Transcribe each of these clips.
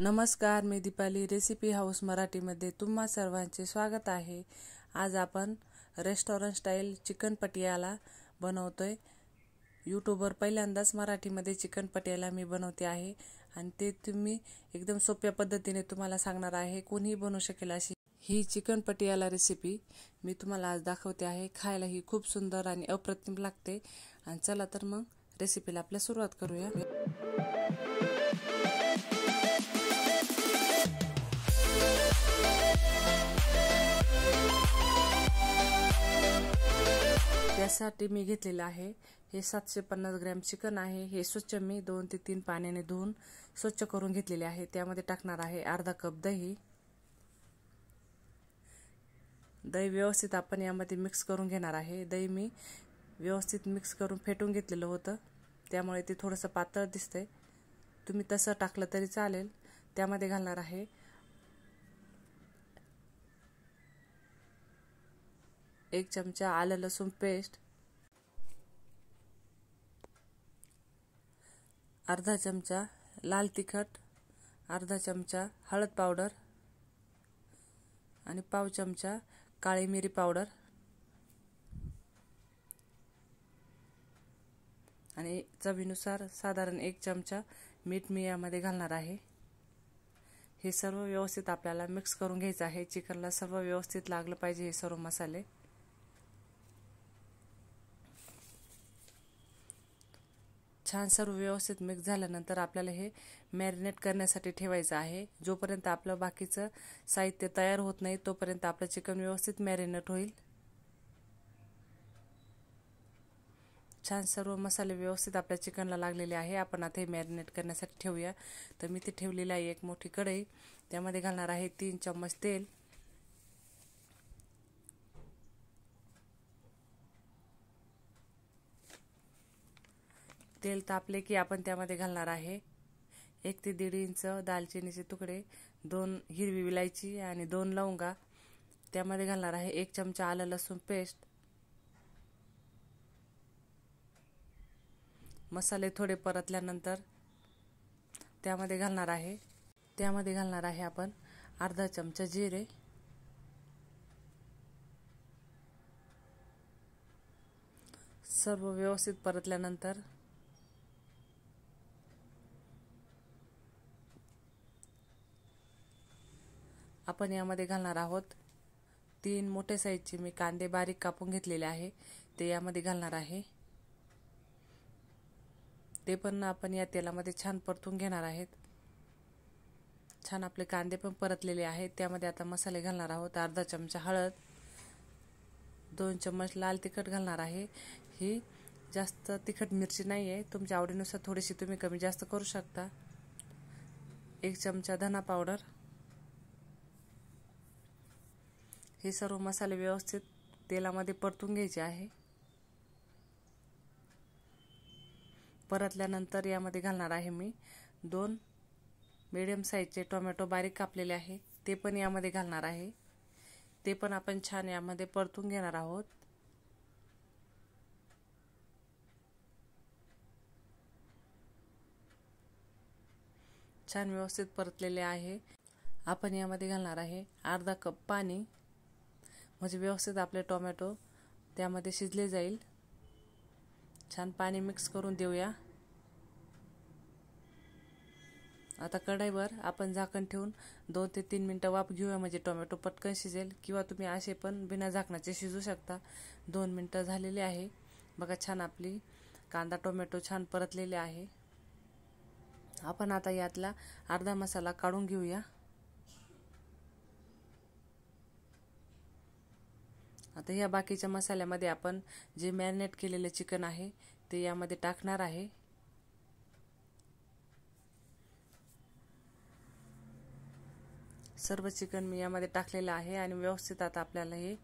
नमस्कार मी Deepali recipe house मराठीमध्ये तुम्हा सर्वांचे स्वागत आहे आज आपण रेस्टॉरंट स्टाईल चिकन पटियाला बनवतो आहे यूट्यूबवर पहिल्यांदाच मराठीमध्ये चिकन पटियाला मी बनवते आहे आणि ते तुम्ही एकदम सोप्या पद्धतीने तुम्हाला सांगणार आहे कोणीही बनवू शकेल अशी ही चिकन पटियाला रेसिपी मी तुम्हाला आज दाखवते आहे खायला ही खूप सुंदर आणि अप्रतिम लागते आणि चला तर मग रेसिपीला आपल्या सुरुवात करूया यासाठी मी घेतलेलं आहे हे सातशे पन्नास ग्रॅम चिकन आहे हे स्वच्छ मी दोन ते तीन पाण्याने धुवून स्वच्छ करून घेतलेले आहे त्यामध्ये टाकणार आहे अर्धा कप दही दही व्यवस्थित आपण यामध्ये मिक्स करून घेणार आहे दही मी व्यवस्थित मिक्स करून फेटून घेतलेलं होतं त्यामुळे ते थोडंसं पातळ दिसतंय तुम्ही तसं टाकलं तरी चालेल त्यामध्ये घालणार आहे एक चमचा आलं लसूण पेस्ट अर्धा चमचा लाल तिखट अर्धा चमचा हळद पावडर आणि पाव चमचा काळी मिरी पावडर आणि चवीनुसार साधारण एक चमचा मीठ मी यामध्ये घालणार आहे हे सर्व व्यवस्थित आपल्याला मिक्स करून घ्यायचं आहे चिकनला सर्व व्यवस्थित लागलं पाहिजे हे सर्व मसाले छान सर्व व्यवस्थित मिक्स झाल्यानंतर आपल्याला हे मॅरिनेट करण्यासाठी ठेवायचं आहे जोपर्यंत आपलं बाकीचं साहित्य तयार होत नाही तोपर्यंत आपलं चिकन व्यवस्थित मॅरिनेट होईल छान सर्व मसाले व्यवस्थित आपल्या चिकनला लागलेले आहे आपण आता हे मॅरिनेट करण्यासाठी ठेवूया तर मी ते ठेवलेलं आहे एक मोठी कढई त्यामध्ये घालणार आहे तीन चम्मच तेल तेल तापले की आपण त्यामध्ये घालणार आहे एक ते दीड इंच दालचिनीचे तुकडे दोन हिरवी विलायची आणि दोन लवंगा त्यामध्ये घालणार आहे एक चमचा आलं लसूण पेस्ट मसाले थोडे परतल्यानंतर त्यामध्ये घालणार आहे त्यामध्ये घालणार आहे आपण अर्धा चमचा जिरे सर्व व्यवस्थित परतल्यानंतर आपण यामध्ये घालणार आहोत तीन मोठे साईजचे मी कांदे बारीक कापून घेतलेले आहे ते यामध्ये घालणार आहे ते पण आपण या तेलामध्ये छान परतून घेणार आहेत छान आपले कांदे पण परतलेले आहेत त्यामध्ये आता मसाले घालणार आहोत अर्धा चमचा हळद दोन चम्मच लाल तिखट घालणार आहे ही जास्त तिखट मिरची नाही आहे तुमच्या आवडीनुसार थोडीशी तुम्ही कमी जास्त करू शकता एक चमचा धना पावडर हे सर्व मसाले व्यवस्थित तेलामध्ये परतून घ्यायचे आहे परतल्यानंतर यामध्ये घालणार आहे मी दोन मिडियम साईजचे टोमॅटो बारीक कापलेले आहे ते पण यामध्ये घालणार आहे ते पण आपण छान यामध्ये परतून घेणार आहोत छान व्यवस्थित परतलेले आहे आपण यामध्ये घालणार आहे अर्धा कप पाणी म्हणजे व्यवस्थित आपले टोमॅटो त्यामध्ये शिजले जाईल छान पाणी मिक्स करून देऊया आता कढाईवर आपण झाकण ठेवून दोन ते तीन मिनटं वाफ घेऊया म्हणजे टोमॅटो पटकन शिजेल किंवा तुम्ही असे पण बिना झाकणाचे शिजू शकता दोन मिनटं झालेले आहे बघा छान आपली कांदा टोमॅटो छान परतलेले आहे आपण आता यातला अर्धा मसाला काढून घेऊया आता ह्या बाकीच्या मसाल्यामध्ये आपण जे मॅरिनेट केलेलं चिकन आहे ते यामध्ये टाकणार आहे सर्व चिकन मी यामध्ये टाकलेलं आहे आणि व्यवस्थित आता आपल्याला हे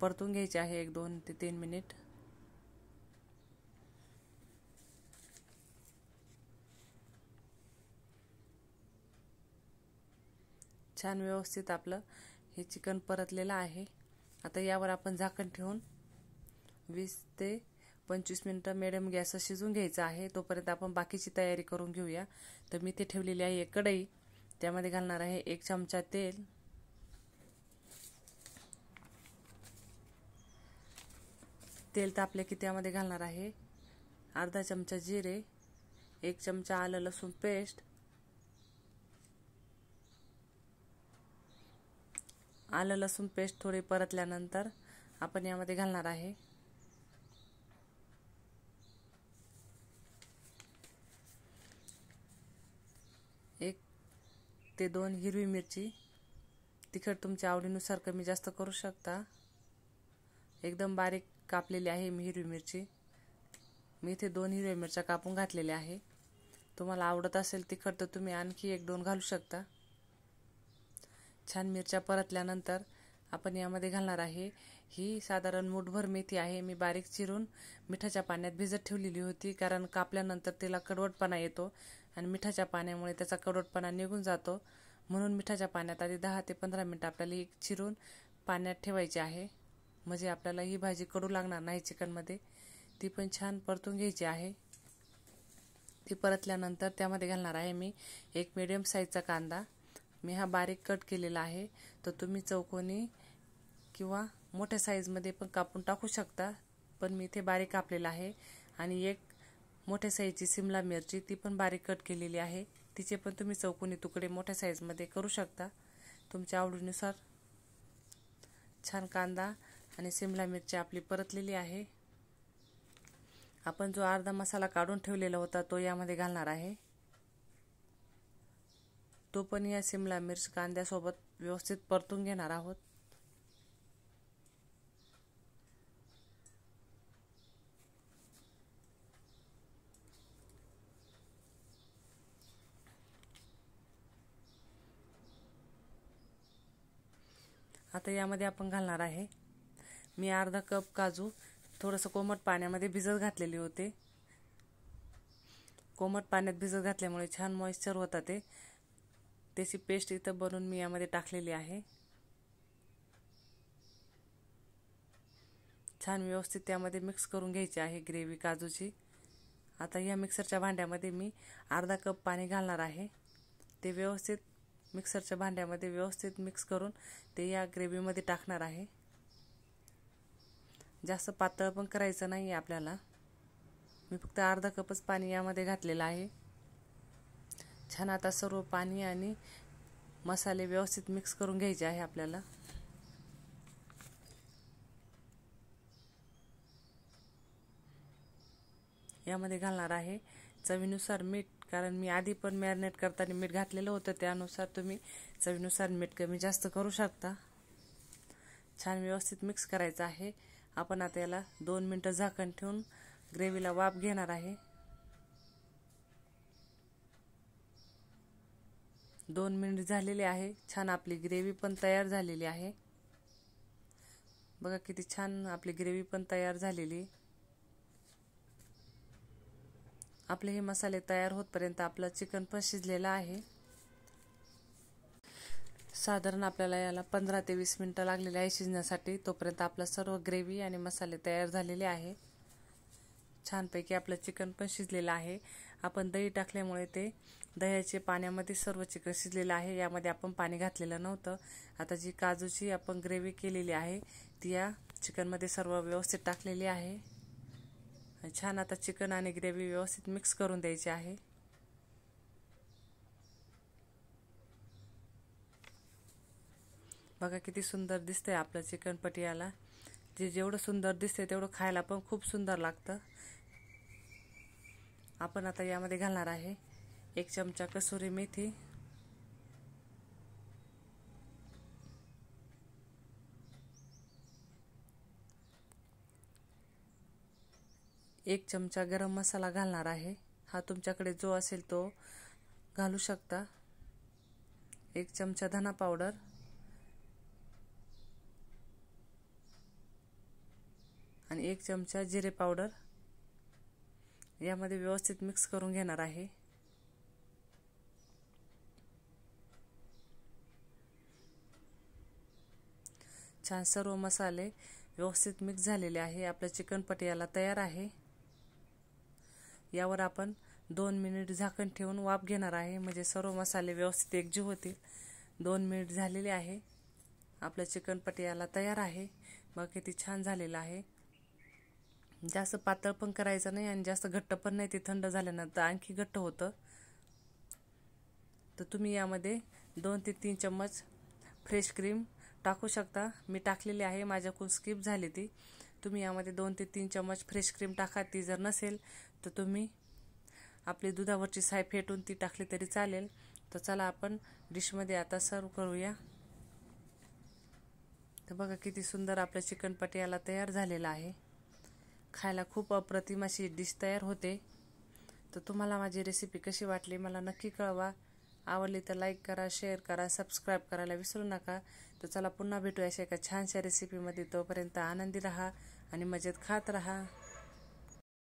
परतून घ्यायचे आहे एक दोन ते तीन मिनिट छान व्यवस्थित आपलं हे चिकन परतलेलं आहे आता यावर आपण झाकण ठेवून वीस ते पंचवीस मिनटं मेडम गॅस शिजून घ्यायचं आहे तोपर्यंत आपण बाकीची तयारी करून घेऊया तर मी ते ठेवलेली आहे एक कढई त्यामध्ये घालणार आहे एक चमचा तेल तेल तापले की त्यामध्ये घालणार आहे अर्धा चमचा जिरे एक चमचा आलं लसूण पेस्ट आलं लसूण पेस्ट थोडी परतल्यानंतर आपण यामध्ये घालणार आहे एक ते दोन हिरवी मिरची तिखट तुमच्या आवडीनुसार कमी जास्त करू शकता एकदम बारीक कापलेली आहे मी हिरवी मिरची मी इथे दोन हिरव्या मिरच्या कापून घातलेल्या आहे तुम्हाला आवडत असेल तिखट तर तुम्ही आणखी एक दोन घालू शकता छान मिरच्या परतल्यानंतर आपण यामध्ये घालणार आहे ही साधारण मुठभर मेथी आहे मी बारीक चिरून मिठाच्या पाण्यात भिजत ठेवलेली होती कारण कापल्यानंतर तिला कडवटपणा येतो आणि मिठाच्या पाण्यामुळे त्याचा कडवटपणा निघून जातो म्हणून मिठाच्या पाण्यात आधी दहा ते पंधरा मिनटं आपल्याला एक चिरून पाण्यात ठेवायची आहे म्हणजे आपल्याला ही भाजी कडू लागणार नाही चिकनमध्ये ती पण छान परतून घ्यायची आहे ती परतल्यानंतर त्यामध्ये घालणार आहे मी एक मिडियम साईजचा कांदा मी हा बारीक कट केलेला आहे तर तुम्ही चौकोनी किंवा मोठ्या साईजमध्ये पण कापून टाकू शकता पण मी इथे बारीक कापलेला आहे आणि एक मोठ्या साईजची सिमला मिरची ती पण बारीक कट केलेली आहे तिचे पण तुम्ही चौकोनी तुकडे मोठ्या साईजमध्ये करू शकता तुमच्या आवडीनुसार छान कांदा आणि सिमला मिरची आपली परतलेली आहे आपण जो अर्धा मसाला काढून ठेवलेला होता तो यामध्ये घालणार आहे तो पण या सिमला मिर्च कांद्यासोबत व्यवस्थित परतून घेणार आहोत आता यामध्ये आपण घालणार आहे मी अर्धा कप काजू थोडंसं कोमट पाण्यामध्ये भिजत घातलेले होते कोमट पाण्यात भिजत घातल्यामुळे छान मॉइश्चर होता ते त्याची पेस्ट इथं बनवून मी यामध्ये टाकलेली आहे छान व्यवस्थित त्यामध्ये मिक्स करून घ्यायची आहे ग्रेव्ही काजूची आता या मिक्सरच्या भांड्यामध्ये मी अर्धा कप पाणी घालणार आहे ते व्यवस्थित मिक्सरच्या भांड्यामध्ये व्यवस्थित मिक्स करून ते या ग्रेव्हीमध्ये टाकणार आहे जास्त पातळ पण करायचं नाही आहे आपल्याला मी फक्त अर्धा कपच पाणी यामध्ये घातलेलं आहे छान आता सर्व पाणी आणि मसाले व्यवस्थित मिक्स करून घ्यायचे आहे आपल्याला यामध्ये घालणार आहे चवीनुसार मीठ कारण मी आधी पण मॅरिनेट करताना मीठ घातलेलं होतं त्यानुसार तुम्ही चवीनुसार मीठ कमी जास्त करू शकता छान व्यवस्थित मिक्स करायचं आहे आपण आता याला दोन मिनटं झाकण ठेवून ग्रेव्हीला वाफ घेणार आहे दोन मिनिट झालेले आहे छान आपली ग्रेव्ही पण तयार झालेली आहे बघा किती छान आपली ग्रेव्ही पण तयार झालेली आपले हे मसाले तयार होतपर्यंत आपलं चिकन पण शिजलेलं आहे साधारण आपल्याला याला पंधरा ते वीस मिनटं लागलेली आहे शिजण्यासाठी तोपर्यंत आपला सर्व ग्रेव्ही आणि मसाले तयार झालेले आहे छानपैकी आपलं चिकन पण शिजलेलं आहे आपण दही टाकल्यामुळे ते दह्याचे पाण्यामध्ये सर्व चिकन शिजलेलं आहे यामध्ये आपण पाणी घातलेलं नव्हतं आता जी काजूची आपण ग्रेव्ही केलेली आहे ती या चिकनमध्ये सर्व व्यवस्थित टाकलेली आहे छान आता चिकन आणि ग्रेव्ही व्यवस्थित मिक्स करून द्यायची आहे बघा किती सुंदर दिसतंय आपलं चिकन पटियाला जे जेवढं सुंदर दिसते तेवढं खायला पण खूप सुंदर लागतं आपण आता यामध्ये घालणार आहे एक चमचा कसुरी मेथी एक चमचा गरम मसाला घालणार आहे हा तुमच्याकडे जो असेल तो घालू शकता एक चमचा धना पावडर आणि एक चमचा जिरे पावडर यामध्ये व्यवस्थित मिक्स करून घेणार आहे छान सर्व मसाले व्यवस्थित मिक्स झालेले आहे आपलं चिकन पटियाला तयार आहे यावर आपण दोन मिनिट झाकण ठेवून वाफ घेणार आहे म्हणजे सर्व मसाले व्यवस्थित एकजीव होतील दोन मिनिट झालेले आहे आपलं चिकन पटियाला तयार आहे मग किती छान झालेलं आहे जास्त पातळ पण करायचं नाही आणि जास्त घट्ट पण नाही ते थंड झाल्यानंतर आणखी घट्ट होतं तर तुम्ही यामध्ये दोन ते तीन चम्मच फ्रेश क्रीम टाकू शकता मी टाकलेली आहे माझ्याकडून स्किप झाली ती तुम्ही यामध्ये दोन ते तीन चम्मच फ्रेश क्रीम टाका ती जर नसेल तर तुम्ही आपली दुधावरची साय फेटून ती टाकली तरी चालेल तर चला आपण डिशमध्ये आता सर्व करूया तर बघा किती सुंदर आपलं चिकन पटियाला तयार झालेला आहे खायला खूप अप्रतिम अशी डिश तयार होते तर तुम्हाला माझी रेसिपी कशी वाटली मला नक्की कळवा आवडली तर लाईक करा शेअर करा सबस्क्राईब करायला विसरू नका तर चला पुन्हा भेटूया अशा एका छानशा रेसिपीमध्ये तोपर्यंत आनंदी रहा, आणि मजेत खात रहा.